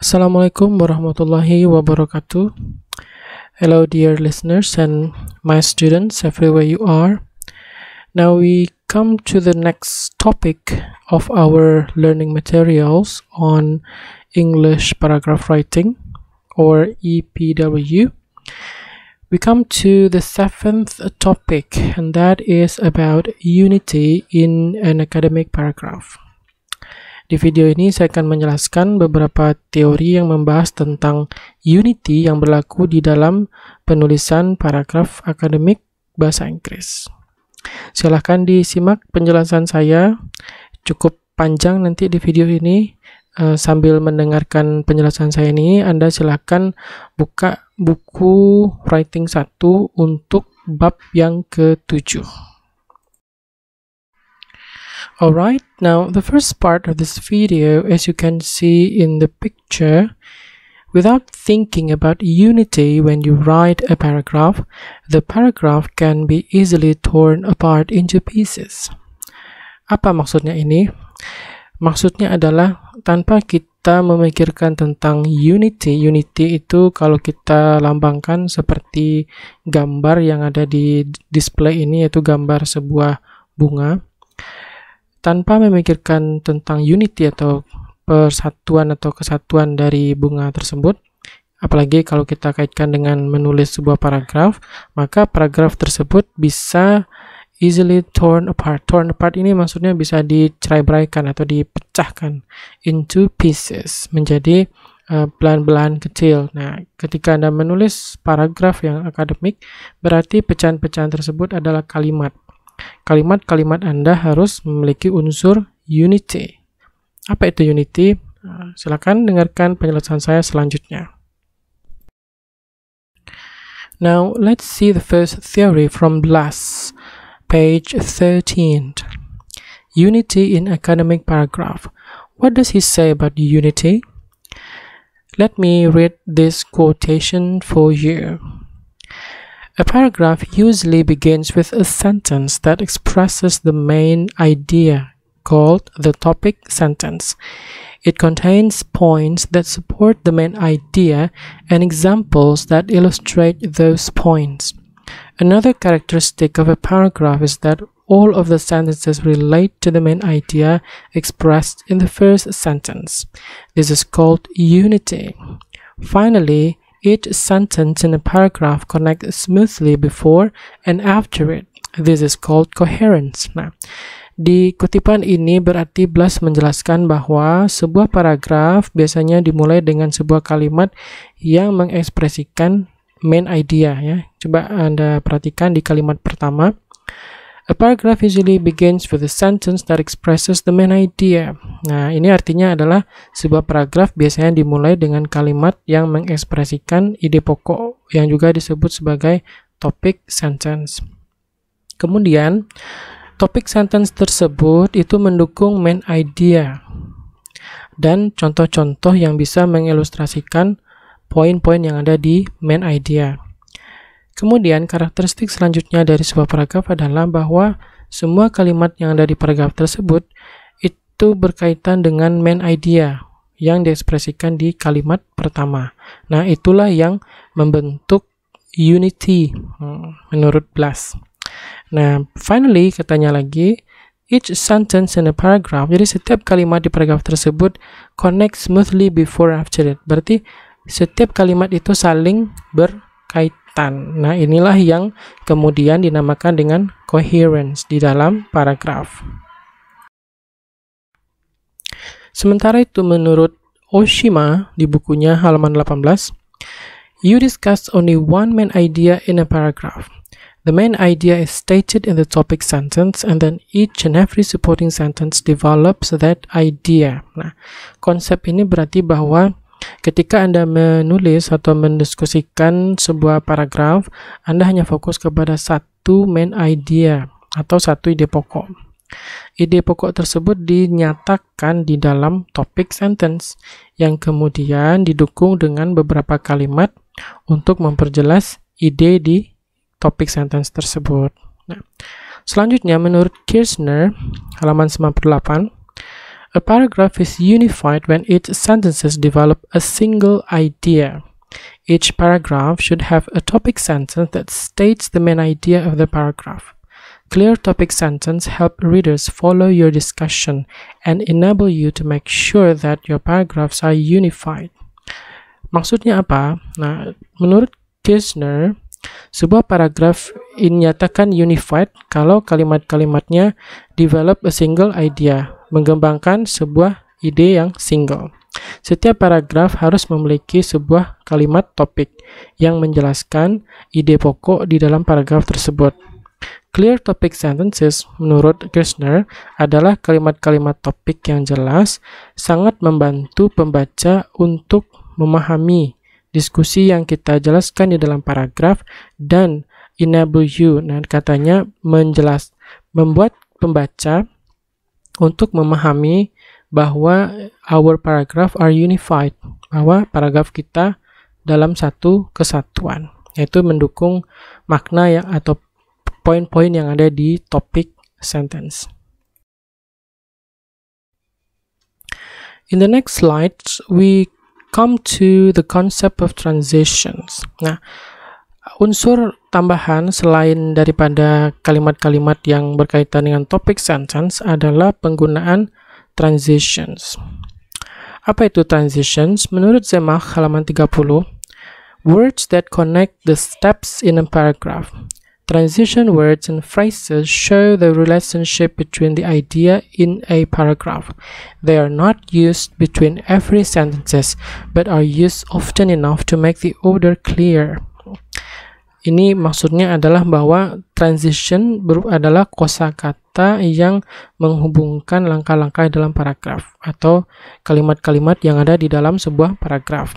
Assalamualaikum warahmatullahi wabarakatuh. Hello, dear listeners and my students, everywhere you are. Now we come to the next topic of our learning materials on English paragraph writing or EPW. We come to the seventh topic, and that is about unity in an academic paragraph. Di video ini saya akan menjelaskan beberapa teori yang membahas tentang unity yang berlaku di dalam penulisan paragraf akademik bahasa Inggris. Silahkan disimak penjelasan saya, cukup panjang nanti di video ini. Eh, sambil mendengarkan penjelasan saya ini, Anda silahkan buka buku writing 1 untuk bab yang ketujuh. Alright, now the first part of this video, as you can see in the picture, without thinking about unity when you write a paragraph, the paragraph can be easily torn apart into pieces. Apa maksudnya ini? Maksudnya adalah tanpa kita memikirkan tentang unity, unity itu kalau kita lambangkan seperti gambar yang ada di display ini yaitu gambar sebuah bunga tanpa memikirkan tentang unity atau persatuan atau kesatuan dari bunga tersebut. Apalagi kalau kita kaitkan dengan menulis sebuah paragraf, maka paragraf tersebut bisa easily torn apart. Torn apart ini maksudnya bisa dicerai-beraikan atau dipecahkan into pieces menjadi eh, belahan-belahan kecil. Nah, ketika Anda menulis paragraf yang akademik, berarti pecahan-pecahan tersebut adalah kalimat kalimat-kalimat Anda harus memiliki unsur unity. Apa itu unity? Eh, silakan dengarkan penjelasan saya selanjutnya. Now, let's see the first theory from Blas, page 13. Unity in academic paragraph. What does he say about unity? Let me read this quotation for you. A paragraph usually begins with a sentence that expresses the main idea called the topic sentence. It contains points that support the main idea and examples that illustrate those points. Another characteristic of a paragraph is that all of the sentences relate to the main idea expressed in the first sentence. This is called unity. Finally, Each sentence in a paragraph connects smoothly before and after it. This is called coherence. Nah, di kutipan ini berarti Blas menjelaskan bahwa sebuah paragraf biasanya dimulai dengan sebuah kalimat yang mengekspresikan main idea ya. Coba Anda perhatikan di kalimat pertama A paragraph usually begins with a sentence that expresses the main idea. Nah, ini artinya adalah sebuah paragraf biasanya dimulai dengan kalimat yang mengekspresikan ide pokok yang juga disebut sebagai topic sentence. Kemudian, topic sentence tersebut itu mendukung main idea dan contoh-contoh yang bisa mengilustrasikan poin-poin yang ada di main idea. Kemudian, karakteristik selanjutnya dari sebuah paragraf adalah bahwa semua kalimat yang ada di paragraf tersebut itu berkaitan dengan main idea yang diekspresikan di kalimat pertama. Nah, itulah yang membentuk unity hmm, menurut Blas. Nah, finally katanya lagi each sentence in a paragraph. Jadi setiap kalimat di paragraf tersebut connect smoothly before after it. Berarti setiap kalimat itu saling berkaitan kekuatan. Nah, inilah yang kemudian dinamakan dengan coherence di dalam paragraf. Sementara itu menurut Oshima di bukunya halaman 18, you discuss only one main idea in a paragraph. The main idea is stated in the topic sentence and then each and every supporting sentence develops that idea. Nah, konsep ini berarti bahwa Ketika Anda menulis atau mendiskusikan sebuah paragraf, Anda hanya fokus kepada satu main idea atau satu ide pokok. Ide pokok tersebut dinyatakan di dalam topic sentence yang kemudian didukung dengan beberapa kalimat untuk memperjelas ide di topic sentence tersebut. Nah, selanjutnya menurut Kirchner halaman 98 A paragraph is unified when its sentences develop a single idea. Each paragraph should have a topic sentence that states the main idea of the paragraph. Clear topic sentences help readers follow your discussion and enable you to make sure that your paragraphs are unified. Maksudnya apa? Nah, menurut Kirchner, sebuah paragraf dinyatakan unified kalau kalimat-kalimatnya develop a single idea mengembangkan sebuah ide yang single. Setiap paragraf harus memiliki sebuah kalimat topik yang menjelaskan ide pokok di dalam paragraf tersebut. Clear topic sentences menurut Kirchner adalah kalimat-kalimat topik yang jelas, sangat membantu pembaca untuk memahami diskusi yang kita jelaskan di dalam paragraf dan enable you. Nah, katanya menjelas membuat pembaca untuk memahami bahwa our paragraph are unified, bahwa paragraf kita dalam satu kesatuan, yaitu mendukung makna yang atau poin-poin yang ada di topik sentence. In the next slide, we come to the concept of transitions. Nah, unsur tambahan selain daripada kalimat-kalimat yang berkaitan dengan topik sentence adalah penggunaan transitions. Apa itu transitions? Menurut Zemach halaman 30, words that connect the steps in a paragraph. Transition words and phrases show the relationship between the idea in a paragraph. They are not used between every sentences, but are used often enough to make the order clear ini maksudnya adalah bahwa transition adalah adalah kosakata yang menghubungkan langkah-langkah dalam paragraf atau kalimat-kalimat yang ada di dalam sebuah paragraf.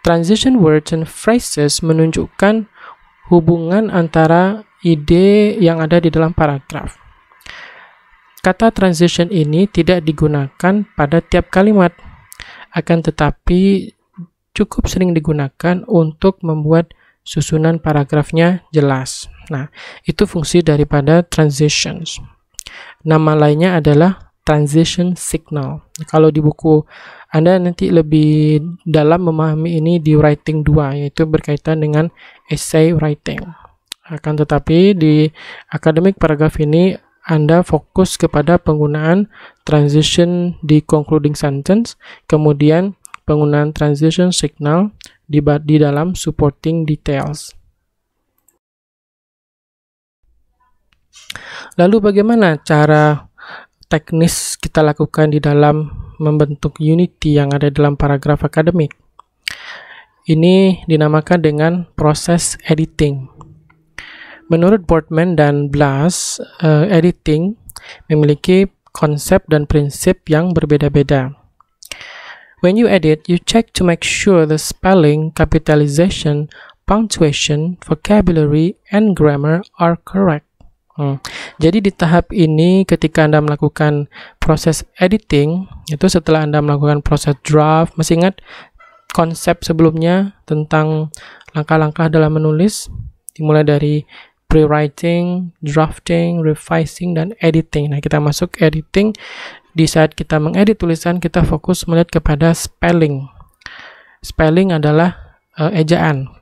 Transition words and phrases menunjukkan hubungan antara ide yang ada di dalam paragraf. Kata transition ini tidak digunakan pada tiap kalimat, akan tetapi cukup sering digunakan untuk membuat susunan paragrafnya jelas. Nah, itu fungsi daripada transitions. Nama lainnya adalah transition signal. Kalau di buku Anda nanti lebih dalam memahami ini di writing 2, yaitu berkaitan dengan essay writing. Akan tetapi di akademik paragraf ini anda fokus kepada penggunaan transition di concluding sentence, kemudian penggunaan transition signal di, di dalam supporting details. Lalu bagaimana cara teknis kita lakukan di dalam membentuk unity yang ada dalam paragraf akademik? Ini dinamakan dengan proses editing. Menurut Boardman dan Blas, uh, editing memiliki konsep dan prinsip yang berbeda-beda. When you edit, you check to make sure the spelling, capitalization, punctuation, vocabulary, and grammar are correct. Hmm. Jadi di tahap ini ketika Anda melakukan proses editing, itu setelah Anda melakukan proses draft, masih ingat konsep sebelumnya tentang langkah-langkah dalam menulis? Dimulai dari pre-writing, drafting, revising, dan editing. Nah, kita masuk editing. Di saat kita mengedit tulisan, kita fokus melihat kepada spelling. Spelling adalah uh, ejaan.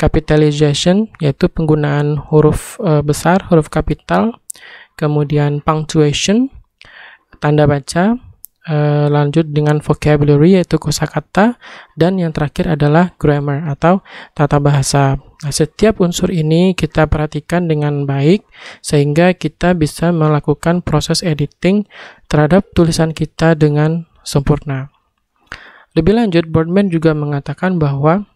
Capitalization, yaitu penggunaan huruf uh, besar, huruf kapital. Kemudian punctuation, tanda baca. Uh, lanjut dengan vocabulary, yaitu kosakata. Dan yang terakhir adalah grammar atau tata bahasa. Nah, setiap unsur ini kita perhatikan dengan baik sehingga kita bisa melakukan proses editing terhadap tulisan kita dengan sempurna. Lebih lanjut, Boardman juga mengatakan bahwa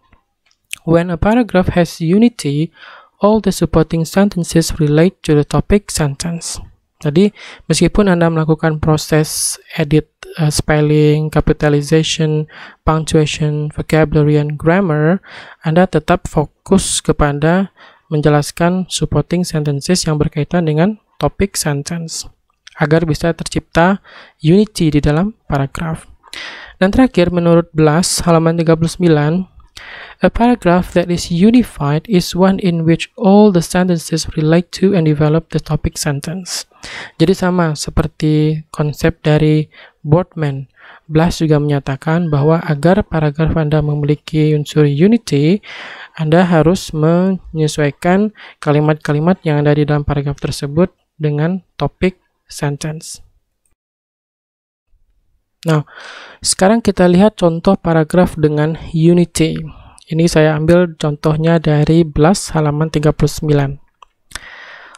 when a paragraph has unity, all the supporting sentences relate to the topic sentence. Jadi, meskipun Anda melakukan proses edit uh, spelling, capitalization, punctuation, vocabulary, and grammar, Anda tetap fokus kepada menjelaskan supporting sentences yang berkaitan dengan topic sentence agar bisa tercipta unity di dalam paragraf. Dan terakhir, menurut Blas, halaman 39, A paragraph that is unified is one in which all the sentences relate to and develop the topic sentence. Jadi sama seperti konsep dari Boardman. Blas juga menyatakan bahwa agar paragraf Anda memiliki unsur unity, Anda harus menyesuaikan kalimat-kalimat yang ada di dalam paragraf tersebut dengan topik sentence. Nah, sekarang kita lihat contoh paragraf dengan unity. Ini saya ambil contohnya dari Blas halaman 39.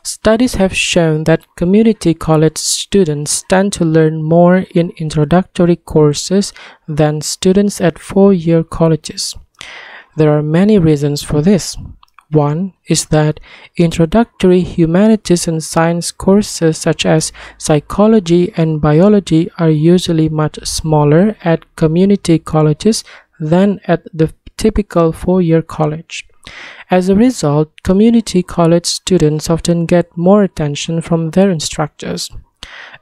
Studies have shown that community college students tend to learn more in introductory courses than students at four-year colleges. There are many reasons for this. One is that introductory humanities and science courses such as psychology and biology are usually much smaller at community colleges than at the typical four-year college. As a result, community college students often get more attention from their instructors.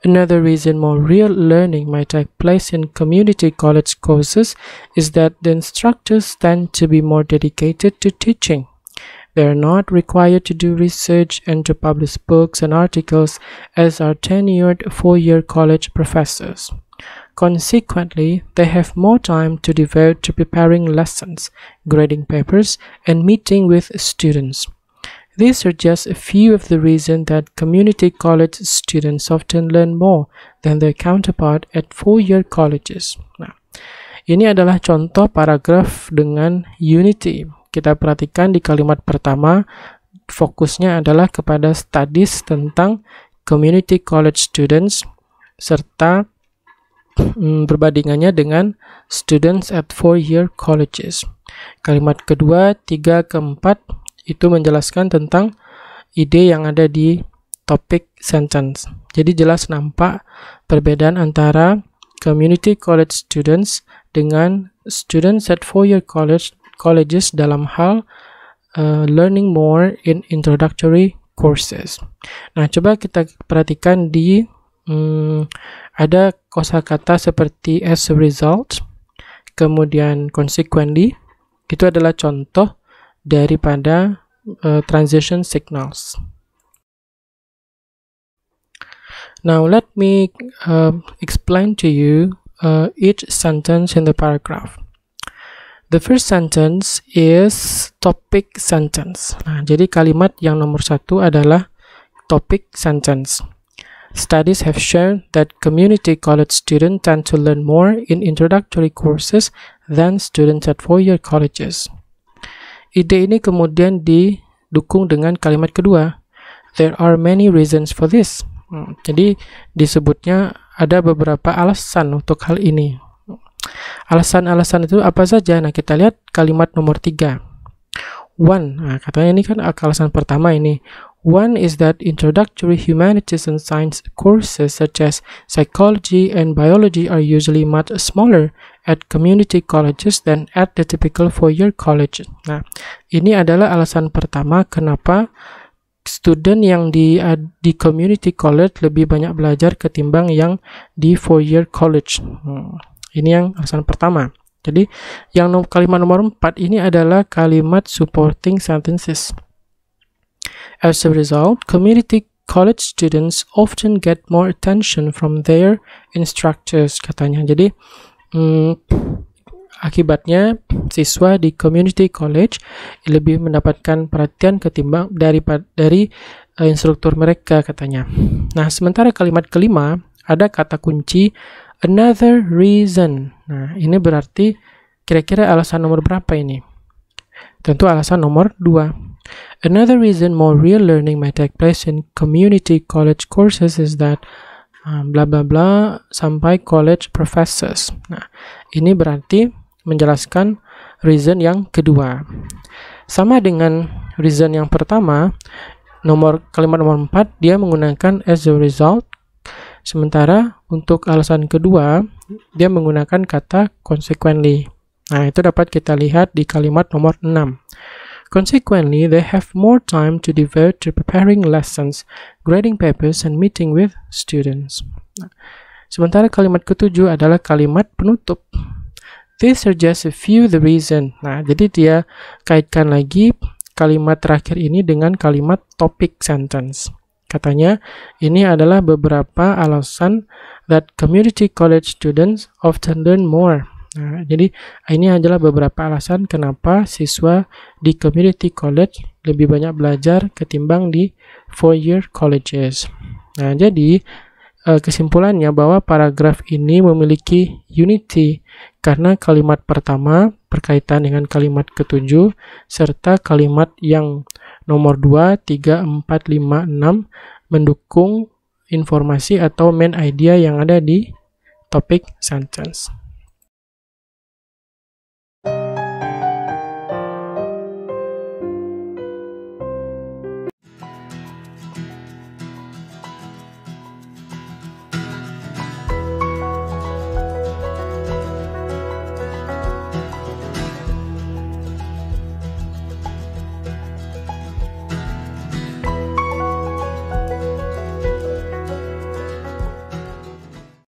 Another reason more real learning might take place in community college courses is that the instructors tend to be more dedicated to teaching. They are not required to do research and to publish books and articles as are tenured four-year college professors. Consequently, they have more time to devote to preparing lessons, grading papers, and meeting with students. These are just a few of the reasons that community college students often learn more than their counterpart at four-year colleges. Nah, ini adalah contoh paragraf dengan unity. Kita perhatikan di kalimat pertama, fokusnya adalah kepada studies tentang community college students serta hmm, perbandingannya dengan students at four-year colleges. Kalimat kedua, tiga keempat itu menjelaskan tentang ide yang ada di topik sentence. Jadi jelas nampak perbedaan antara community college students dengan students at four-year college colleges dalam hal uh, learning more in introductory courses. Nah, coba kita perhatikan di hmm, ada kosakata seperti as a result, kemudian consequently, itu adalah contoh daripada uh, transition signals. Now let me uh, explain to you uh, each sentence in the paragraph. The first sentence is topic sentence. Nah, jadi kalimat yang nomor satu adalah topic sentence. Studies have shown that community college students tend to learn more in introductory courses than students at four-year colleges. Ide ini kemudian didukung dengan kalimat kedua. There are many reasons for this. Hmm, jadi disebutnya ada beberapa alasan untuk hal ini. Alasan-alasan itu apa saja? Nah, kita lihat kalimat nomor tiga. One, nah, katanya ini kan alasan pertama ini. One is that introductory humanities and science courses such as psychology and biology are usually much smaller at community colleges than at the typical four-year college. Nah, ini adalah alasan pertama kenapa student yang di di community college lebih banyak belajar ketimbang yang di four-year college. Hmm, ini yang alasan pertama. Jadi, yang kalimat nomor empat ini adalah kalimat supporting sentences. As a result, community college students often get more attention from their instructors katanya. Jadi hmm, akibatnya siswa di community college lebih mendapatkan perhatian ketimbang dari dari uh, eh, instruktur mereka katanya. Nah, sementara kalimat kelima ada kata kunci another reason. Nah, ini berarti kira-kira alasan nomor berapa ini? Tentu alasan nomor dua. Another reason more real learning may take place in community college courses is that um, bla bla bla sampai college professors. Nah, ini berarti menjelaskan reason yang kedua. Sama dengan reason yang pertama, nomor kalimat nomor 4 dia menggunakan as a result sementara untuk alasan kedua dia menggunakan kata consequently. Nah, itu dapat kita lihat di kalimat nomor 6. Consequently, they have more time to devote to preparing lessons, grading papers, and meeting with students. Sementara kalimat ketujuh adalah kalimat penutup. This suggests a few the reason. Nah, jadi dia kaitkan lagi kalimat terakhir ini dengan kalimat topic sentence. Katanya, ini adalah beberapa alasan that community college students often learn more Nah, jadi ini adalah beberapa alasan kenapa siswa di community college lebih banyak belajar ketimbang di four-year colleges. Nah, jadi eh, kesimpulannya bahwa paragraf ini memiliki unity karena kalimat pertama berkaitan dengan kalimat ketujuh serta kalimat yang nomor 2, 3, 4, 5, 6 mendukung informasi atau main idea yang ada di topik sentence.